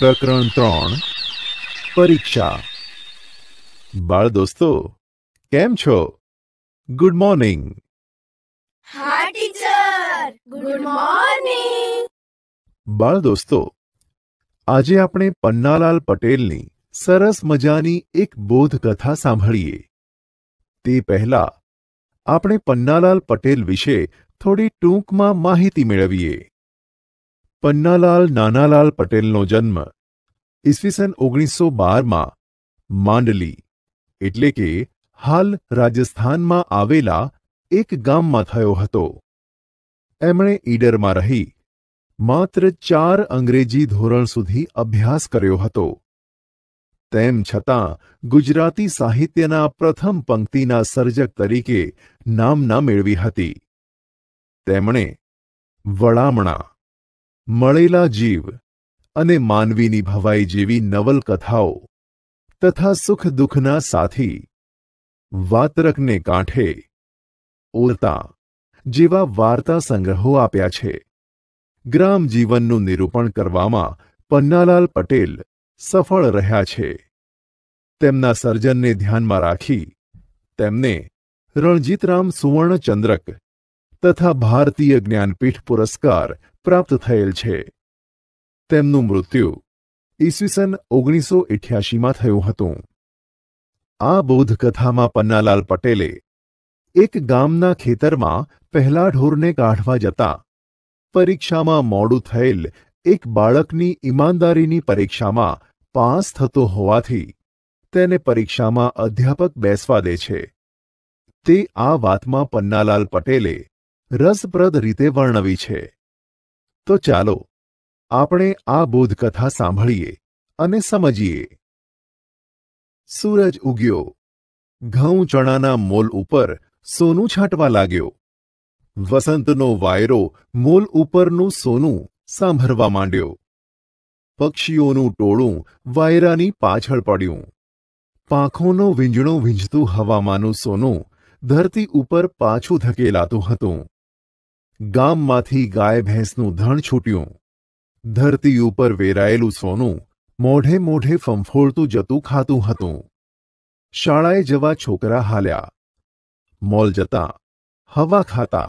પ્રકરણ ત્રણ પરીક્ષા બાળ દોસ્તો કેમ છો ગુડ મોર્નિંગ હા ટીચર ગુડ મોર્નિંગ બાળ દોસ્તો આજે આપણે પન્નાલાલ પટેલની સરસ મજાની એક બોધ કથા સાંભળીએ તે પહેલા આપણે પન્નાલાલ પટેલ વિશે થોડી ટૂંકમાં માહિતી મેળવીએ પન્નાલાલ નાનાલાલ પટેલનો જન્મ ઈસવીસન ઓગણીસો બારમાં માંડલી એટલે કે હાલ રાજસ્થાનમાં આવેલા એક ગામમાં થયો હતો એમણે ઈડરમાં રહી માત્ર ચાર અંગ્રેજી ધોરણ સુધી અભ્યાસ કર્યો હતો તેમ છતાં ગુજરાતી સાહિત્યના પ્રથમ પંક્તિના સર્જક તરીકે નામના મેળવી હતી તેમણે વળામણા મળેલા જીવ અને માનવીની ભવાઈ જેવી નવલકથાઓ તથા સુખ દુઃખના સાથી વાતરકને કાંઠે ઓરતા જેવા વાર્તા સંગ્રહો આપ્યા છે ગ્રામ જીવનનું નિરૂપણ કરવામાં પન્નાલાલ પટેલ સફળ રહ્યા છે તેમના સર્જનને ધ્યાનમાં રાખી તેમને રણજીતરામ સુવર્ણચંદ્રક તથા ભારતીય જ્ઞાનપીઠ પુરસ્કાર પ્રાપ્ત થયેલ છે તેમનું મૃત્યુ ઈસવીસન ઓગણીસો ઇઠ્યાસીમાં થયું હતું આ બોધકથામાં પન્નાલાલ પટેલે એક ગામના ખેતરમાં પહેલા ઢોરને કાઢવા જતા પરીક્ષામાં મોડું થયેલ એક બાળકની ઈમાનદારીની પરીક્ષામાં પાસ થતો હોવાથી તેને પરીક્ષામાં અધ્યાપક બેસવા દે છે તે આ વાતમાં પન્નાલાલ પટેલે રસપ્રદ રીતે વર્ણવી છે તો ચાલો આપણે આ બોધકથા સાંભળીએ અને સમજીએ સૂરજ ઉગ્યો ઘઉં ચણાના મોલ ઉપર સોનું છાંટવા લાગ્યો વસંતનો વાયરો મોલ ઉપરનું સોનું સાંભળવા માંડ્યો પક્ષીઓનું ટોળું વાયરાની પાછળ પડ્યું પાંખોનો વીંજણો વીંજતું હવામાનું સોનું ધરતી ઉપર પાછું ધકેલાતું હતું ગામમાંથી ગાય ભેંસનું ધણ છૂટ્યું ધરતી ઉપર વેરાયેલું સોનું મોઢે મોઢે ફંફોળતું જતું ખાતું હતું શાળાએ જવા છોકરા હાલ્યા મોલ જતા હવા ખાતા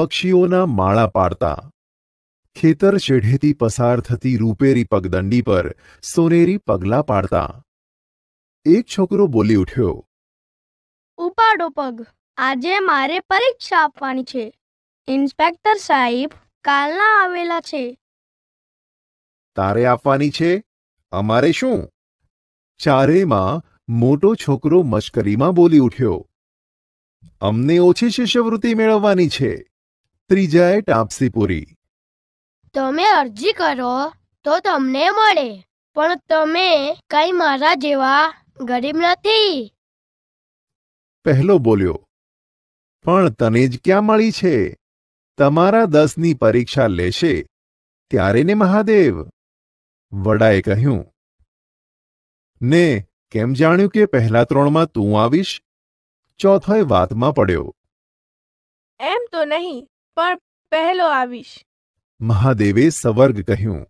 પક્ષીઓના માળા પાડતા ખેતર શેઢેથી પસાર થતી રૂપેરી પગદંડી પર સોનેરી પગલા પાડતા એક છોકરો બોલી ઉઠ્યો ઉપાડો પગ આજે મારે પરીક્ષા આપવાની છે ઇન્સ્પેક્ટર સાહેબ કાલના આવેલા છે તારે આપવાની છે અમારે શું ચારેમાં મોટો છોકરો મશ્કરીમાં બોલી ઉઠ્યો અમને ઓછી શિષ્યવૃત્તિ મેળવવાની છે ત્રીજાએ ટાપસી પૂરી તમે અરજી કરો તો તમને મળે પણ તમે કઈ મારા જેવા ગરીબ નથી પહેલો બોલ્યો પણ તને જ ક્યાં મળી છે તમારા દસની પરીક્ષા લેશે ત્યારે ને મહાદેવ વડાએ કહ્યું ને કેમ જાણ્યું કે પહેલા ત્રણમાં તું આવીશ ચોથોય વાતમાં પડ્યો એમ તો નહીં પણ પહેલો આવીશ મહાદેવે સવર્ગ કહ્યું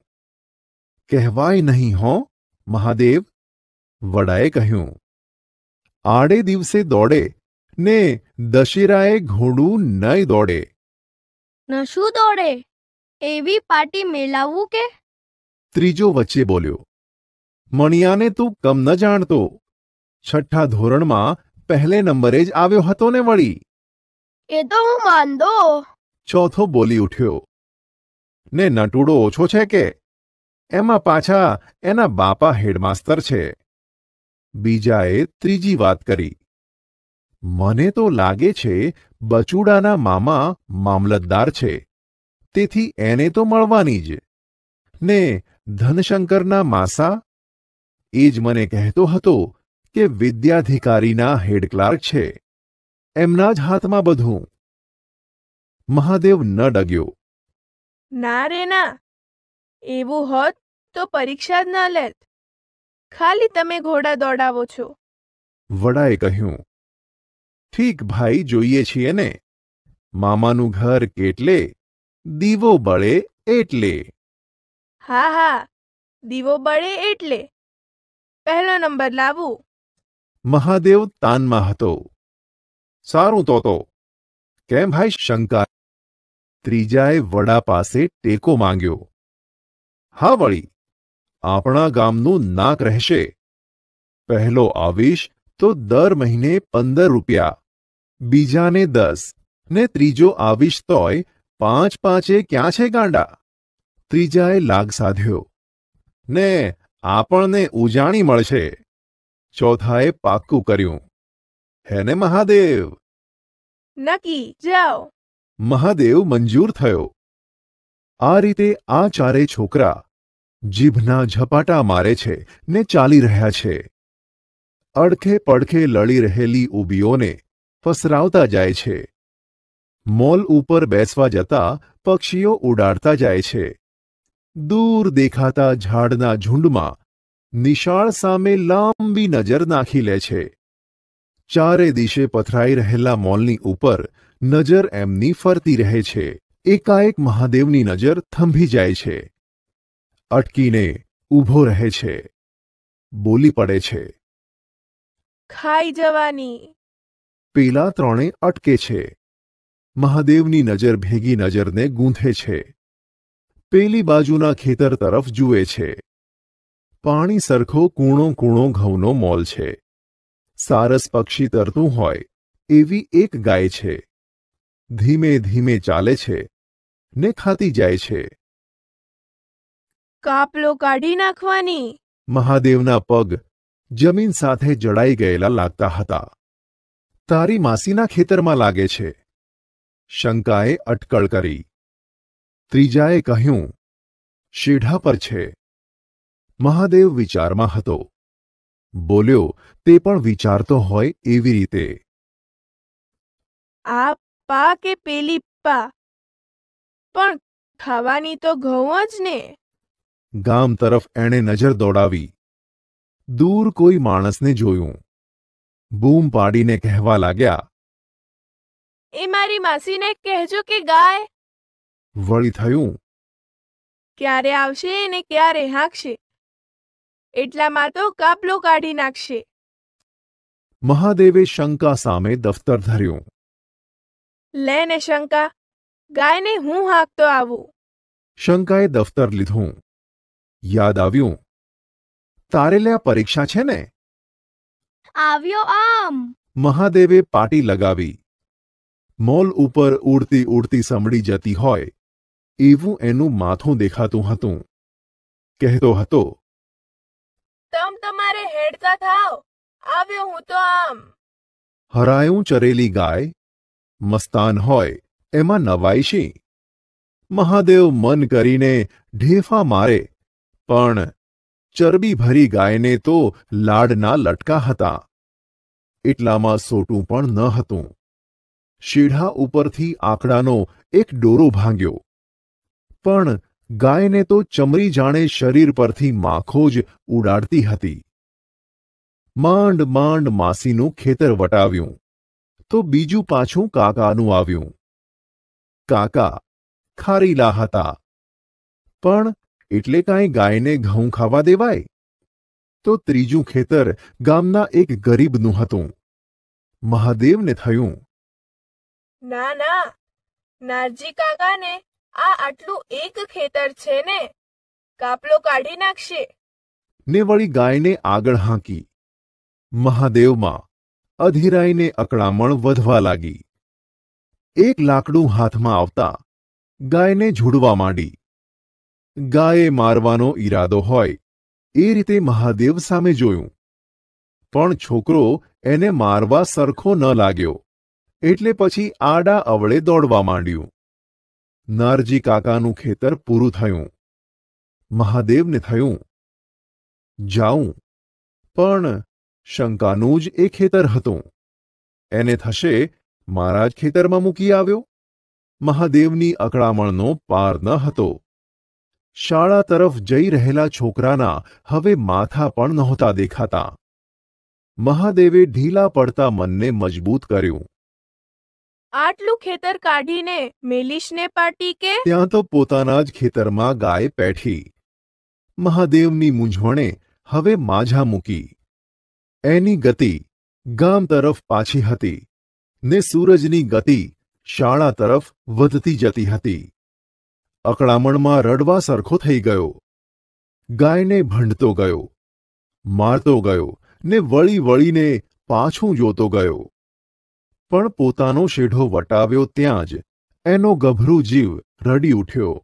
કહેવાય નહીં હો મહાદેવ વડાએ કહ્યું આડે દિવસે દોડે ને દશેરાએ ઘોડું નહીં દોડે નશું દોડે એવી પાર્ટી મેલાવું કે ત્રીજો વચ્ચે બોલ્યો મણિયાને તું કમ ન જાણતો છઠ્ઠા ધોરણમાં પહેલે નંબરે જ આવ્યો હતો ને વળી એ તો હું માંદો ચોથો બોલી ઉઠ્યો ને નટુડો ઓછો છે કે એમાં પાછા એના બાપા હેડમાસ્તર છે બીજાએ ત્રીજી વાત કરી મને તો લાગે છે બચુડાના મામા મામલતદાર છે તેથી એને તો મળવાની જ ને ધનશંકરના માસા એ જ મને કહેતો હતો કે વિદ્યાધિકારીના હેડ ક્લાર્ક છે એમના જ હાથમાં બધું મહાદેવ ન ડગ્યો ના રે ના એવું હોત તો પરીક્ષા જ ના લેત ખાલી તમે ઘોડા દોડાવો છો વડાએ કહ્યું ઠીક ભાઈ જોઈએ છીએ ને મામાનું ઘર કેટલે દીવો બળે એટલે હા હા દીવો બળે એટલે પહેલો નંબર લાવું મહાદેવ તાનમાં હતો સારું તો તો કેમ ભાઈ શંકા ત્રીજાએ વડા પાસે ટેકો માંગ્યો હા વળી આપણા ગામનું નાક રહેશે પહેલો આવીશ તો દર મહિને પંદર રૂપિયા બીજાને દસ ને ત્રીજો આવીશ તોય પાંચ પાંચે ક્યાં છે ગાંડા ત્રીજાએ લાગ સાધ્યો ને આપણને ઉજાણી મળશે ચોથાએ પાક્કું કર્યું હેને મહાદેવ નકી જાઓ મહાદેવ મંજૂર થયો આ રીતે આ ચારે છોકરા જીભના ઝપાટા મારે છે ને ચાલી રહ્યા છે અડખે પડખે લળી રહેલી ઊભીઓને ફસરાવતા જાય છે મોલ ઉપર બેસવા જતા પક્ષીઓ ઉડાડતા જાય છે દૂર દેખાતા ઝાડના ઝુંડમાં નિશાળ સામે લાંબી નજર નાખી લે છે ચારે દિશે પથરાઈ રહેલા મોલની ઉપર નજર એમની ફરતી રહે છે એકાએક મહાદેવની નજર થંભી જાય છે અટકીને ઊભો રહે છે બોલી પડે છે ખાઈ જવાની પેલા ત્રણે અટકે છે મહાદેવની નજર ભેગી નજરને ગૂંથે છે પેલી બાજુના ખેતર તરફ જુએ છે પાણી સરખો કૂણો કૂણો ઘઉંનો મોલ છે સારસ પક્ષી તરતું હોય એવી એક ગાય છે ધીમે ધીમે ચાલે છે ને ખાતી જાય છે કાપલો કાઢી નાખવાની મહાદેવના પગ જમીન સાથે જડાઈ ગયેલા લાગતા હતા તારી માસીના ખેતરમાં લાગે છે શંકાએ અટકળ કરી ત્રીજાએ કહ્યું શેઢા પર છે મહાદેવ વિચારમાં હતો બોલ્યો તે પણ વિચારતો હોય એવી રીતે આ પા કે પેલી પા પણ ખાવાની તો ઘઉં જ ને ગામ તરફ એણે નજર દોડાવી દૂર કોઈ માણસને જોયું બૂમ પાડીને કહેવા લાગ્યા એ મારી માસીને કહેજો કે ગાય વળી થયું ક્યારે આવશે ને ક્યારે હાંકશે એટલામાં તો કાપલો કાઢી નાખશે મહાદેવે શંકા સામે દફતર ધર્યું લે ને શંકા ગાયને હું હાંકતો આવું શંકાએ દફતર લીધું યાદ આવ્યું તારે લે આ પરીક્ષા છે ને આવ્યો આમ મહાદેવે પાટી લગાવી મોલ ઉપર ઉડતી ઉડતી સંભળી જતી હોય એવું એનું માથું દેખાતું હતું કહેતો હતો તમ તમારે હેડતા થાવ આવ્યો હું તો આમ હરાયું ચરેલી ગાય મસ્તાન હોય એમાં નવાઈશી મહાદેવ મન કરીને ઢેફા મારે પણ ચરબી ભરી ગાયને તો લાડના લટકા હતા એટલામાં સોટું પણ ન હતું શીઢા ઉપરથી આંકડાનો એક ડોરો ભાંગ્યો પણ ગાયને તો ચમરી જાણે શરીર પરથી માખો જ ઉડાડતી હતી માંડ માંડ માસીનું ખેતર વટાવ્યું તો બીજું પાછું કાકાનું આવ્યું કાકા ખારીલા હતા પણ એટલે કાંઈ ગાયને ઘઉં ખાવા દેવાય તો ત્રીજું ખેતર ગામના એક ગરીબનું હતું મહાદેવને થયું ના ના નારજી કાકાને આ આટલું એક ખેતર છે ને કાપલો કાઢી નાખશે ને વળી ગાયને આગળ હાંકી મહાદેવમાં અધીરાઈને અકળામણ વધવા લાગી એક લાકડું હાથમાં આવતા ગાયને ઝૂડવા માંડી ગાયે મારવાનો ઈરાદો હોય એ રીતે મહાદેવ સામે જોયું પણ છોકરો એને મારવા સરખો ન લાગ્યો એટલે પછી આડા અવળે દોડવા માંડ્યું નારજી કાકાનું ખેતર પૂરું થયું મહાદેવને થયું જાઉં પણ શંકાનું જ એ ખેતર હતું એને થશે મારા જ ખેતરમાં મૂકી આવ્યો મહાદેવની અકળામણનો પાર ન હતો શાળા તરફ જઈ રહેલા છોકરાના હવે માથા પણ નહોતા દેખાતા મહાદેવે ઢીલા પડતા મનને મજબૂત કર્યું આટલું ખેતર કાઢીને મેલિશને પાટી કે ત્યાં તો પોતાના જ ખેતરમાં ગાય બેઠી મહાદેવની મૂંઝવણે હવે માઝા મૂકી એની ગતિ ગામ તરફ પાછી હતી ને સૂરજની ગતિ શાળા તરફ વધતી જતી હતી અકળામણમાં રડવા સરખો થઈ ગયો ગાયને ભંડતો ગયો મારતો ગયો ને વળી વળીને પાછું જોતો ગયો પણ પોતાનો શેઢો વટાવ્યો ત્યાં જ એનો ગભરું જીવ રડી ઉઠ્યો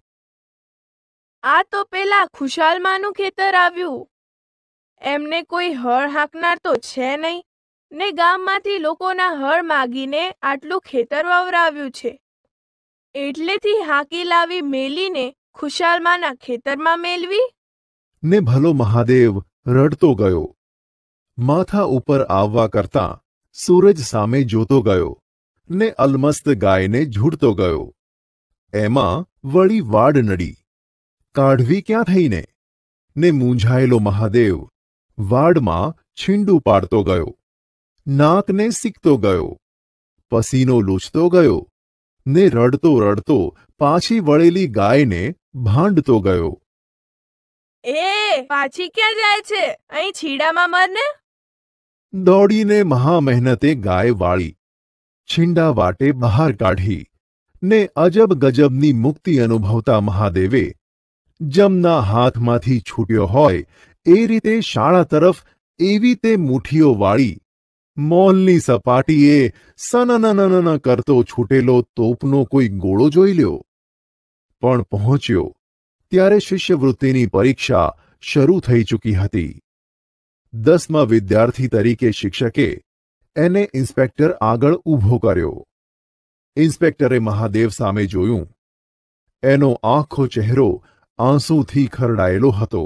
આ તો પેલા ખુશાલમાનું ખેતર આવ્યું એમને કોઈ હળ હાંકનાર તો છે નહીં ને ગામમાંથી લોકોના હળ માગીને આટલું ખેતર વાવરાવ્યું છે એટલેથી હાકી લાવી મેલીને ખુશાલમાના ખેતરમાં મેલવી ને ભલો મહાદેવ રડતો ગયો માથા ઉપર આવવા કરતાં સૂરજ સામે જોતો ગયો ને અલમસ્ત ગાયને ઝૂડતો ગયો એમાં વળી વાડ નડી કાઢવી ક્યાં થઈને ને મૂંઝાયેલો મહાદેવ વાડમાં છીંડું પાડતો ગયો નાકને સીકતો ગયો પસીનો લૂછતો ગયો ને રડતો રડતો પાછી વળેલી ગાયને ભાંડતો ગયો એ પાછી ક્યાં જાય છે અહીં છીડામાં મરને દોડીને મહા મહેનતે ગાય વાળી છીંડા વાટે બહાર કાઢી ને અજબ ગજબની મુક્તિ અનુભવતા મહાદેવે જમના હાથમાંથી છૂટ્યો હોય એ રીતે શાળા તરફ એવી તે મુઠ્ઠીઓ વાળી મોલની સપાટીએ સનનનન કરતો છૂટેલો તોપનો કોઈ ગોળો જોઈ લ્યો પણ પહોંચ્યો ત્યારે શિષ્યવૃત્તિની પરીક્ષા શરૂ થઈ ચૂકી હતી દસમા વિદ્યાર્થી તરીકે શિક્ષકે એને ઇન્સ્પેક્ટર આગળ ઊભો કર્યો ઇન્સ્પેક્ટરે મહાદેવ સામે જોયું એનો આખો ચહેરો આંસુથી ખરડાયેલો હતો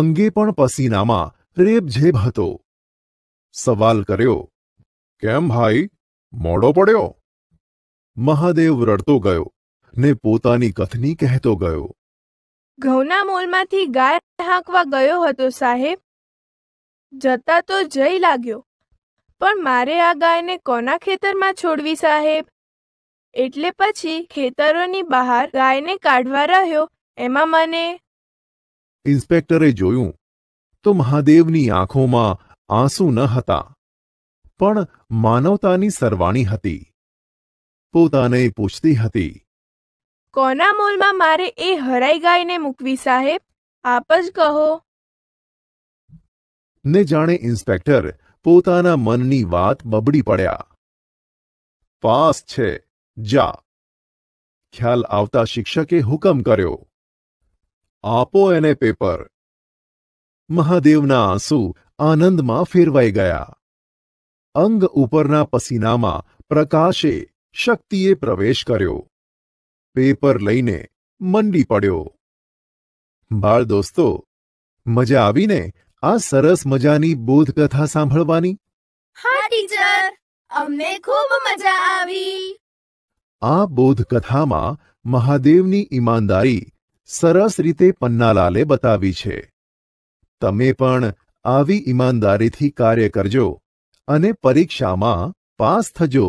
અંગે પણ પસીનામાં રેબઝેબ હતો સવાલ કર્યો કેમ ભાઈ મોડો પડ્યો મહાદેવ રડતો ગયો ને પોતાની કથની કહેતો ગયો ઘઉંના મોલમાંથી ગાય હાંકવા ગયો હતો સાહેબ જતા તો જઈ લાગ્યો પણ મારે આ ગાયને કોના ખેતરમાં છોડવી સાહેબ એટલે પછી ખેતરોની બહાર ગાયને કાઢવા રહ્યો એમાં મને ઇન્સ્પેક્ટરે જોયું તો મહાદેવની આંખોમાં આંસુ ન હતા પણ માનવતાની સરવાણી હતી પોતાને પૂછતી હતી કોના મોલમાં મારે એ હરાઈ ગાયને મૂકવી સાહેબ આપ જ કહો ને જાણે ઇન્સ્પેક્ટર પોતાના મનની વાત બબડી પડ્યા પાસ છે જા ખ્યાલ આવતા શિક્ષકે હુકમ કર્યો આપો એને પેપર મહાદેવના આંસુ આનંદમાં ફેરવાઈ ગયા અંગ ઉપરના પસીનામાં પ્રકાશે શક્તિએ પ્રવેશ કર્યો પેપર લઈને મંડી પડ્યો બાળ દોસ્તો મજા આવીને આ સરસ મજાની બોધકથા સાંભળવાની હા ટીચર અમને ખૂબ મજા આવી આ બોધકથામાં મહાદેવની ઈમાનદારી સરસ રીતે પન્નાલાલે બતાવી છે તમે પણ આવી ઈમાનદારીથી કાર્ય કરજો અને પરીક્ષામાં પાસ થજો